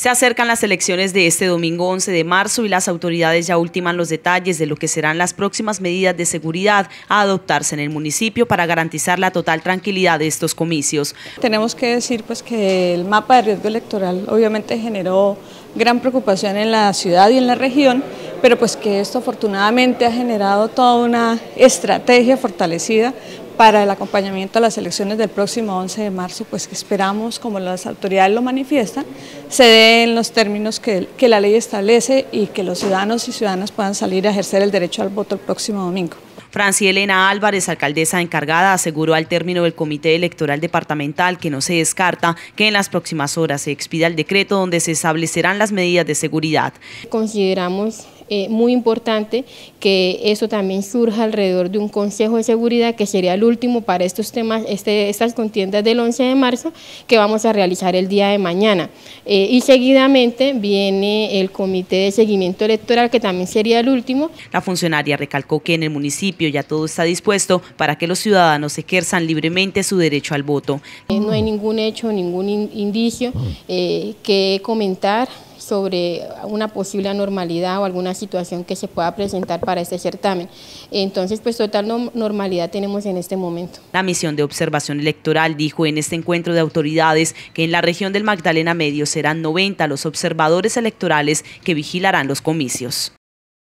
Se acercan las elecciones de este domingo 11 de marzo y las autoridades ya ultiman los detalles de lo que serán las próximas medidas de seguridad a adoptarse en el municipio para garantizar la total tranquilidad de estos comicios. Tenemos que decir pues que el mapa de riesgo electoral obviamente generó gran preocupación en la ciudad y en la región pero pues que esto afortunadamente ha generado toda una estrategia fortalecida para el acompañamiento a las elecciones del próximo 11 de marzo, pues que esperamos, como las autoridades lo manifiestan, se den los términos que, que la ley establece y que los ciudadanos y ciudadanas puedan salir a ejercer el derecho al voto el próximo domingo. Franci Elena Álvarez, alcaldesa encargada, aseguró al término del Comité Electoral Departamental que no se descarta que en las próximas horas se expida el decreto donde se establecerán las medidas de seguridad. Consideramos eh, muy importante que eso también surja alrededor de un Consejo de Seguridad que sería el último para estos temas, este, estas contiendas del 11 de marzo que vamos a realizar el día de mañana. Eh, y seguidamente viene el Comité de Seguimiento Electoral que también sería el último. La funcionaria recalcó que en el municipio ya todo está dispuesto para que los ciudadanos ejerzan libremente su derecho al voto. Eh, no hay ningún hecho, ningún indicio ah. que comentar sobre una posible anormalidad o alguna situación que se pueda presentar para este certamen. Entonces, pues total normalidad tenemos en este momento. La misión de observación electoral dijo en este encuentro de autoridades que en la región del Magdalena Medio serán 90 los observadores electorales que vigilarán los comicios.